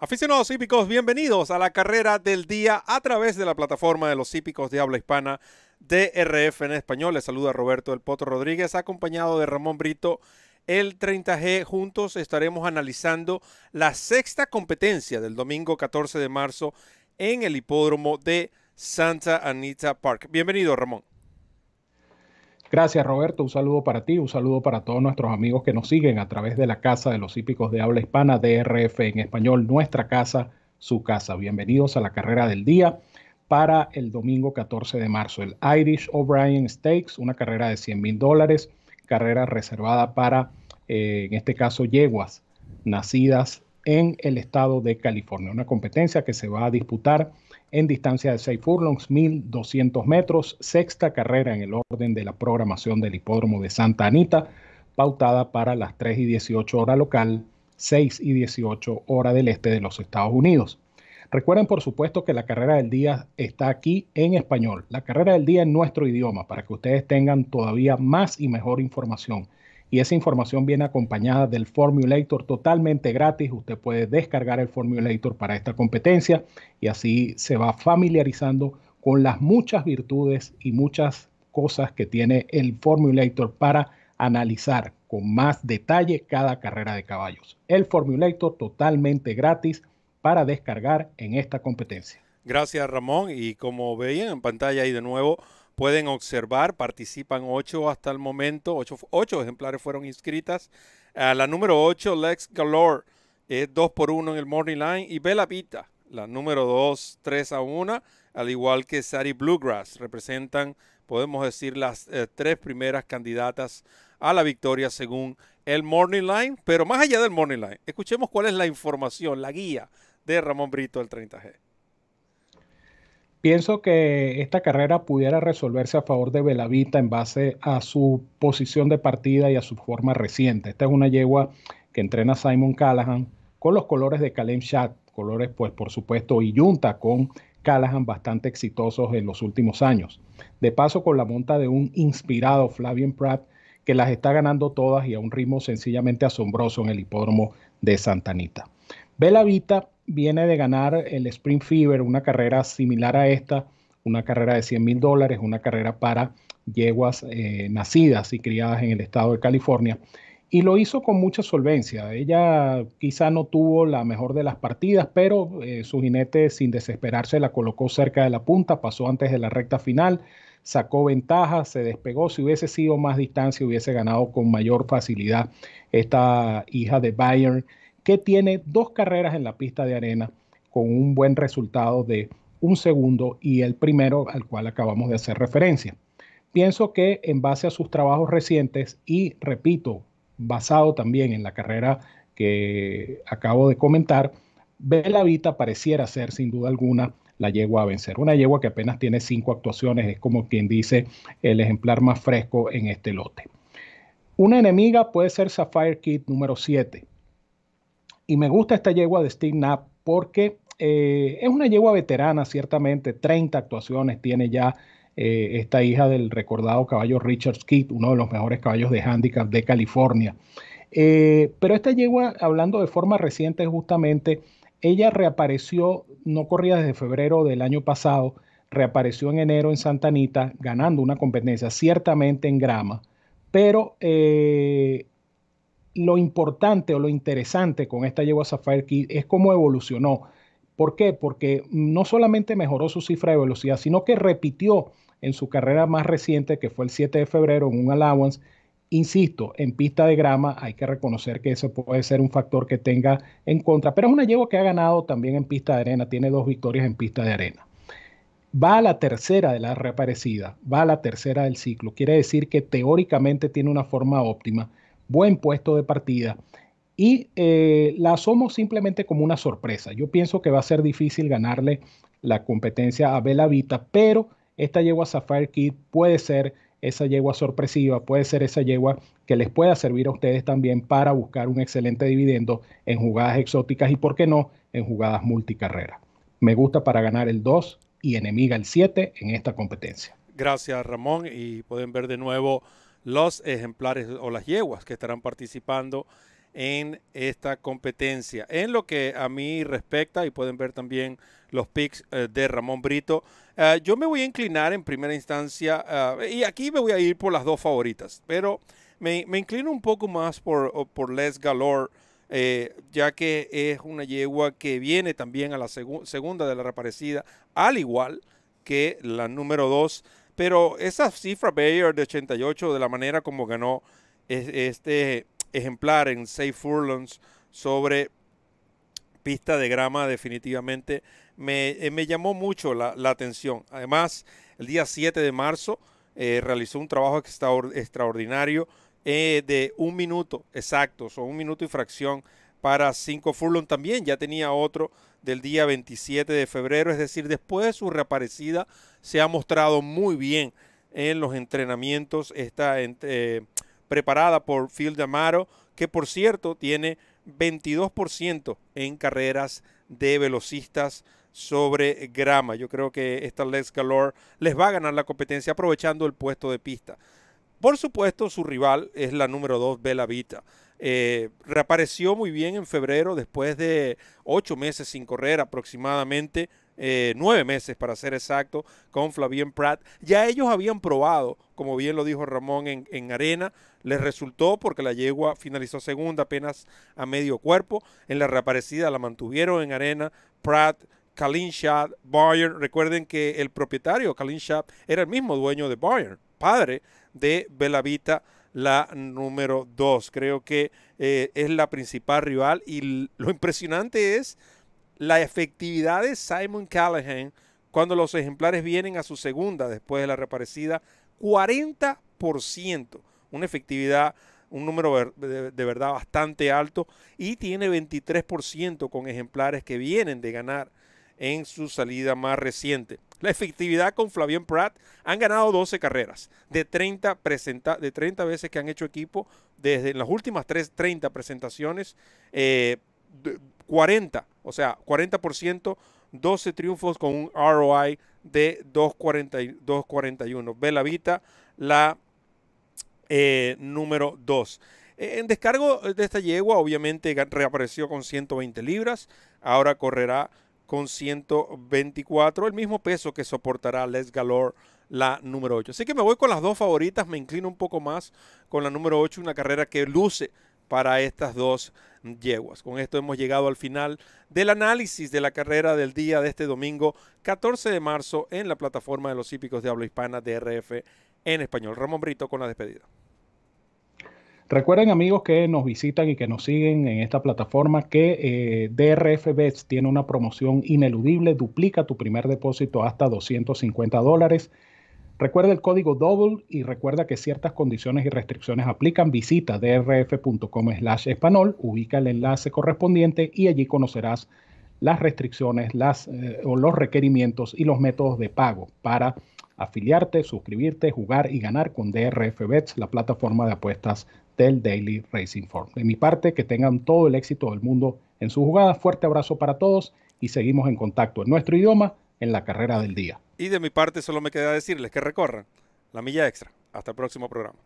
Aficionados hípicos, bienvenidos a la carrera del día a través de la plataforma de los hípicos de habla hispana DRF en español. Les saluda Roberto del Potro Rodríguez, acompañado de Ramón Brito, el 30G. Juntos estaremos analizando la sexta competencia del domingo 14 de marzo en el hipódromo de Santa Anita Park. Bienvenido, Ramón. Gracias Roberto, un saludo para ti, un saludo para todos nuestros amigos que nos siguen a través de la Casa de los Hípicos de Habla Hispana, DRF en español, nuestra casa, su casa. Bienvenidos a la carrera del día para el domingo 14 de marzo, el Irish O'Brien Stakes, una carrera de 100 mil dólares, carrera reservada para, eh, en este caso, yeguas nacidas en el estado de California, una competencia que se va a disputar en distancia de 6 furlongs, 1200 metros, sexta carrera en el orden de la programación del hipódromo de Santa Anita, pautada para las 3 y 18 hora local, 6 y 18 hora del este de los Estados Unidos. Recuerden, por supuesto, que la carrera del día está aquí en español, la carrera del día en nuestro idioma, para que ustedes tengan todavía más y mejor información y esa información viene acompañada del Formulator totalmente gratis. Usted puede descargar el Formulator para esta competencia y así se va familiarizando con las muchas virtudes y muchas cosas que tiene el Formulator para analizar con más detalle cada carrera de caballos. El Formulator totalmente gratis para descargar en esta competencia. Gracias Ramón y como veían en pantalla ahí de nuevo pueden observar, participan ocho hasta el momento, ocho, ejemplares fueron inscritas. Ah, la número ocho, Lex Galore, es 2 por uno en el Morning Line. Y Bella Vita, la número dos, 3 a una, al igual que Sari Bluegrass, representan, podemos decir, las eh, tres primeras candidatas a la victoria según el Morning Line. Pero más allá del Morning Line, escuchemos cuál es la información, la guía de Ramón Brito del 30G. Pienso que esta carrera pudiera resolverse a favor de Belavita en base a su posición de partida y a su forma reciente. Esta es una yegua que entrena Simon Callahan con los colores de Kalem Chat, colores pues por supuesto y Junta con Callahan bastante exitosos en los últimos años. De paso con la monta de un inspirado Flavian Pratt que las está ganando todas y a un ritmo sencillamente asombroso en el hipódromo de Santa Anita. Belavita viene de ganar el Spring Fever, una carrera similar a esta, una carrera de 100 mil dólares, una carrera para yeguas eh, nacidas y criadas en el estado de California. Y lo hizo con mucha solvencia. Ella quizá no tuvo la mejor de las partidas, pero eh, su jinete sin desesperarse la colocó cerca de la punta, pasó antes de la recta final, sacó ventaja, se despegó. Si hubiese sido más distancia, hubiese ganado con mayor facilidad esta hija de Bayern que tiene dos carreras en la pista de arena con un buen resultado de un segundo y el primero al cual acabamos de hacer referencia. Pienso que en base a sus trabajos recientes y, repito, basado también en la carrera que acabo de comentar, Bella Vita pareciera ser sin duda alguna la yegua a vencer. Una yegua que apenas tiene cinco actuaciones, es como quien dice el ejemplar más fresco en este lote. Una enemiga puede ser Sapphire Kid número 7. Y me gusta esta yegua de Steve Knapp porque eh, es una yegua veterana, ciertamente, 30 actuaciones tiene ya eh, esta hija del recordado caballo Richard skid uno de los mejores caballos de handicap de California. Eh, pero esta yegua, hablando de forma reciente justamente, ella reapareció, no corría desde febrero del año pasado, reapareció en enero en Santa Anita ganando una competencia, ciertamente en grama, pero lo importante o lo interesante con esta yegua Sapphire Kid es cómo evolucionó. ¿Por qué? Porque no solamente mejoró su cifra de velocidad, sino que repitió en su carrera más reciente, que fue el 7 de febrero, en un allowance. Insisto, en pista de grama hay que reconocer que eso puede ser un factor que tenga en contra, pero es una yegua que ha ganado también en pista de arena, tiene dos victorias en pista de arena. Va a la tercera de la reaparecida, va a la tercera del ciclo, quiere decir que teóricamente tiene una forma óptima buen puesto de partida. Y eh, la asomo simplemente como una sorpresa. Yo pienso que va a ser difícil ganarle la competencia a Bella Vita, pero esta yegua Sapphire Kid puede ser esa yegua sorpresiva, puede ser esa yegua que les pueda servir a ustedes también para buscar un excelente dividendo en jugadas exóticas y, por qué no, en jugadas multicarreras. Me gusta para ganar el 2 y enemiga el 7 en esta competencia. Gracias, Ramón. Y pueden ver de nuevo los ejemplares o las yeguas que estarán participando en esta competencia. En lo que a mí respecta, y pueden ver también los pics eh, de Ramón Brito, eh, yo me voy a inclinar en primera instancia, eh, y aquí me voy a ir por las dos favoritas, pero me, inclino un poco más por, por Les Galore, ya que es una yegua que viene también a la segunda de la reaparecida al igual que la número 2 pero esa cifra Bayer de 88, de la manera como ganó este ejemplar en Safe furlongs sobre pista de grama, definitivamente me, eh, llamó mucho la, atención. Además, el día 7 de marzo eh, realizó un trabajo extraordinario eh, de un minuto exacto, son un minuto y fracción para 5 furlong también. Ya tenía otro del día 27 de febrero, es decir, después de su reaparecida se ha mostrado muy bien en los entrenamientos. Está eh, preparada por Phil D'Amaro, que por cierto tiene 22% en carreras de velocistas sobre grama. Yo creo que esta Lex Calor les va a ganar la competencia aprovechando el puesto de pista. Por supuesto, su rival es la número 2, Bella Vita. Eh, reapareció muy bien en febrero después de ocho meses sin correr aproximadamente. Eh, nueve meses para ser exacto, con Flavien Pratt. Ya ellos habían probado, como bien lo dijo Ramón en, arena, les resultó porque la yegua finalizó segunda apenas a medio cuerpo. En la reaparecida la mantuvieron en arena. Pratt, Shad, Bayern. Recuerden que el propietario Shad era el mismo dueño de Bayern, padre de Belavita la número 2. Creo que eh, es la principal rival y lo impresionante es la efectividad de Simon Callahan cuando los ejemplares vienen a su segunda después de la reparecida, 40%. Una efectividad, un número de verdad bastante alto y tiene 23% con ejemplares que vienen de ganar en su salida más reciente la efectividad con Flavien Pratt. Han ganado 12 carreras de 30, presenta de 30 veces que han hecho equipo desde las últimas 3, 30 presentaciones. 40, eh, o sea, 40%, 12 triunfos con un ROI de 2.41. Vita la eh, número 2. Eh, en descargo de esta yegua, obviamente reapareció con 120 libras. Ahora correrá con 124, el mismo peso que soportará Les Galore, la número 8. Así que me voy con las dos favoritas, me inclino un poco más con la número 8, una carrera que luce para estas dos yeguas. Con esto hemos llegado al final del análisis de la carrera del día de este domingo 14 de marzo en la plataforma de los hípicos de habla hispana DRF en español. Ramón Brito con la despedida. Recuerden amigos que nos visitan y que nos siguen en esta plataforma que eh, DRF Bets tiene una promoción ineludible, duplica tu primer depósito hasta 250 dólares. Recuerda el código DOUBLE y recuerda que ciertas condiciones y restricciones aplican. Visita drf.com slash español, ubica el enlace correspondiente y allí conocerás las restricciones eh, o los requerimientos y los métodos de pago para afiliarte, suscribirte, jugar y ganar con DRF Bets, la plataforma de apuestas del Daily Racing Form. De mi parte, que tengan todo el éxito del mundo en su jugada. Fuerte abrazo para todos y seguimos en contacto en nuestro idioma en la carrera del día. Y de mi parte solo me queda decirles que recorran la milla extra. Hasta el próximo programa.